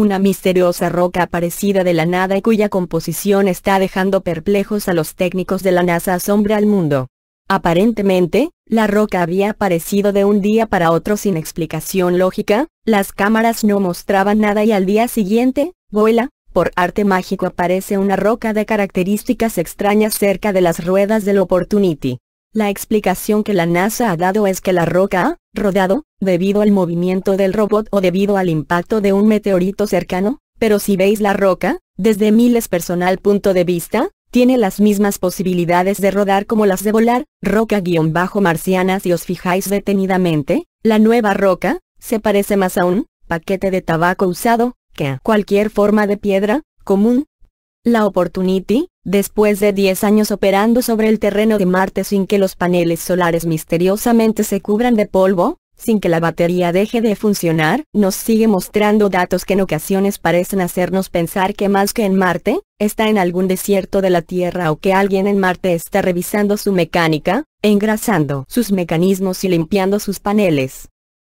una misteriosa roca aparecida de la nada y cuya composición está dejando perplejos a los técnicos de la NASA asombra al mundo. Aparentemente, la roca había aparecido de un día para otro sin explicación lógica, las cámaras no mostraban nada y al día siguiente, vuela, por arte mágico aparece una roca de características extrañas cerca de las ruedas del Opportunity. La explicación que la NASA ha dado es que la roca ha rodado, debido al movimiento del robot o debido al impacto de un meteorito cercano, pero si veis la roca, desde miles personal punto de vista, tiene las mismas posibilidades de rodar como las de volar, roca-marciana si os fijáis detenidamente, la nueva roca, se parece más a un paquete de tabaco usado, que a cualquier forma de piedra, común. La Opportunity, Después de 10 años operando sobre el terreno de Marte sin que los paneles solares misteriosamente se cubran de polvo, sin que la batería deje de funcionar, nos sigue mostrando datos que en ocasiones parecen hacernos pensar que más que en Marte, está en algún desierto de la Tierra o que alguien en Marte está revisando su mecánica, engrasando sus mecanismos y limpiando sus paneles.